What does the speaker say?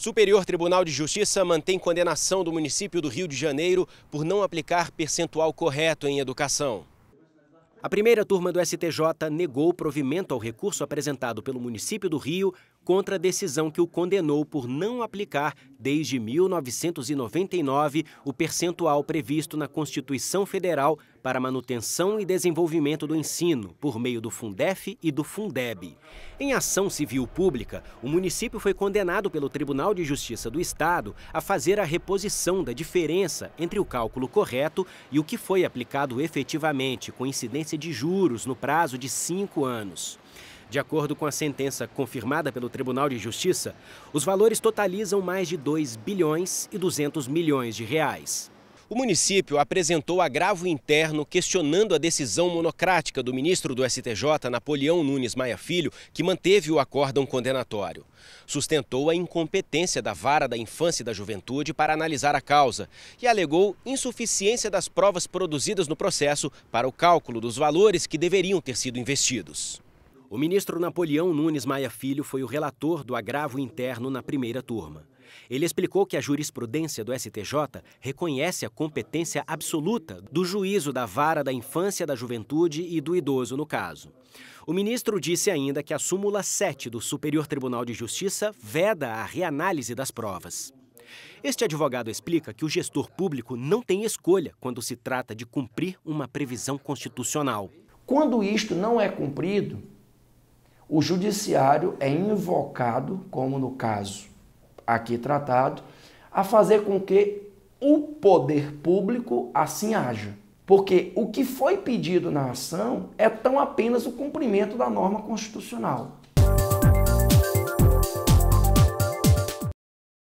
Superior Tribunal de Justiça mantém condenação do município do Rio de Janeiro por não aplicar percentual correto em educação. A primeira turma do STJ negou provimento ao recurso apresentado pelo município do Rio contra a decisão que o condenou por não aplicar, desde 1999, o percentual previsto na Constituição Federal para manutenção e desenvolvimento do ensino, por meio do Fundef e do Fundeb. Em ação civil pública, o município foi condenado pelo Tribunal de Justiça do Estado a fazer a reposição da diferença entre o cálculo correto e o que foi aplicado efetivamente, com incidência de juros no prazo de cinco anos. De acordo com a sentença confirmada pelo Tribunal de Justiça, os valores totalizam mais de 2 bilhões e 200 milhões de reais. O município apresentou agravo interno questionando a decisão monocrática do ministro do STJ, Napoleão Nunes Maia Filho, que manteve o acórdão condenatório. Sustentou a incompetência da vara da infância e da juventude para analisar a causa e alegou insuficiência das provas produzidas no processo para o cálculo dos valores que deveriam ter sido investidos. O ministro Napoleão Nunes Maia Filho foi o relator do agravo interno na primeira turma. Ele explicou que a jurisprudência do STJ reconhece a competência absoluta do juízo da vara da infância, da juventude e do idoso, no caso. O ministro disse ainda que a súmula 7 do Superior Tribunal de Justiça veda a reanálise das provas. Este advogado explica que o gestor público não tem escolha quando se trata de cumprir uma previsão constitucional. Quando isto não é cumprido, o judiciário é invocado, como no caso aqui tratado, a fazer com que o poder público assim haja. Porque o que foi pedido na ação é tão apenas o cumprimento da norma constitucional.